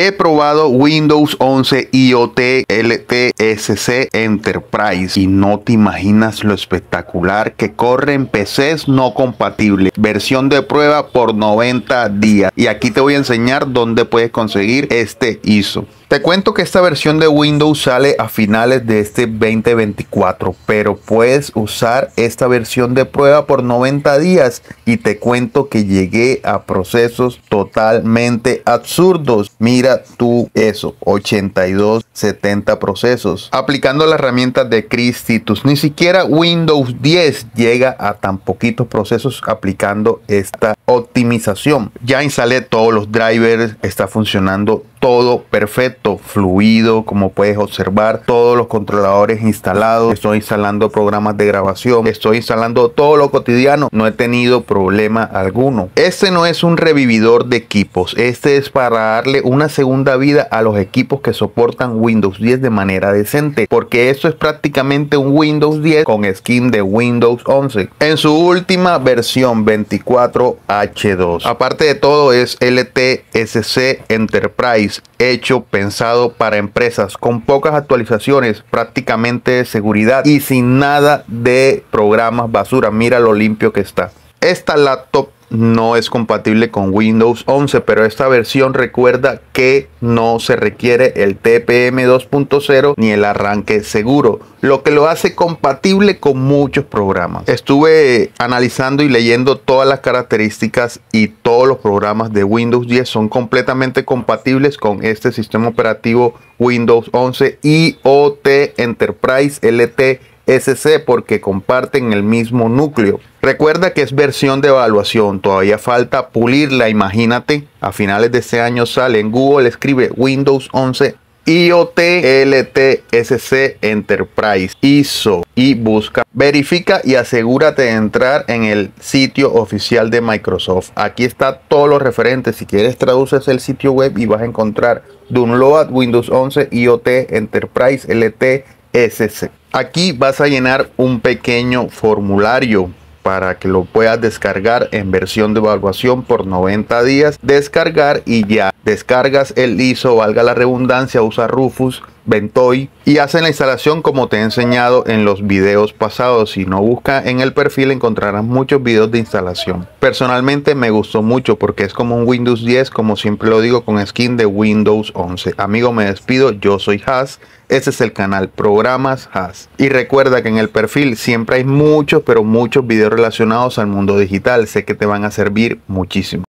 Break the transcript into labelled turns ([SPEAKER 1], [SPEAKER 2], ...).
[SPEAKER 1] He probado Windows 11 IoT LTSC Enterprise y no te imaginas lo espectacular que corre en PCs no compatibles. Versión de prueba por 90 días. Y aquí te voy a enseñar dónde puedes conseguir este ISO. Te cuento que esta versión de Windows sale a finales de este 2024, pero puedes usar esta versión de prueba por 90 días y te cuento que llegué a procesos totalmente absurdos. Mira tú eso, 82, 70 procesos. Aplicando las herramientas de Titus. ni siquiera Windows 10 llega a tan poquitos procesos aplicando esta optimización. Ya instalé todos los drivers, está funcionando todo perfecto, fluido, como puedes observar, todos los controladores instalados, estoy instalando programas de grabación, estoy instalando todo lo cotidiano, no he tenido problema alguno. Este no es un revividor de equipos, este es para darle una segunda vida a los equipos que soportan Windows 10 de manera decente, porque eso es prácticamente un Windows 10 con skin de Windows 11 en su última versión 24H2. Aparte de todo es LTSC Enterprise, hecho pensado para empresas con pocas actualizaciones, prácticamente de seguridad y sin nada de programas basura. Mira lo limpio que está. Esta laptop no es compatible con Windows 11, pero esta versión recuerda que no se requiere el TPM 2.0 ni el arranque seguro, lo que lo hace compatible con muchos programas. Estuve analizando y leyendo todas las características y todos los programas de Windows 10 son completamente compatibles con este sistema operativo Windows 11 IoT Enterprise LT. SC porque comparten el mismo núcleo. Recuerda que es versión de evaluación, todavía falta pulirla, imagínate. A finales de este año sale en Google, escribe Windows 11 IoT LTSC Enterprise ISO y busca. Verifica y asegúrate de entrar en el sitio oficial de Microsoft. Aquí está todos los referentes. Si quieres traduces el sitio web y vas a encontrar Download Windows 11 IoT Enterprise LTSC. Aquí vas a llenar un pequeño formulario para que lo puedas descargar en versión de evaluación por 90 días, descargar y ya Descargas el ISO, valga la redundancia, usa Rufus, Ventoy y hacen la instalación como te he enseñado en los videos pasados. Si no busca en el perfil encontrarás muchos videos de instalación. Personalmente me gustó mucho porque es como un Windows 10, como siempre lo digo, con skin de Windows 11. Amigo, me despido, yo soy Has. Ese es el canal Programas Has. Y recuerda que en el perfil siempre hay muchos, pero muchos videos relacionados al mundo digital. Sé que te van a servir muchísimo.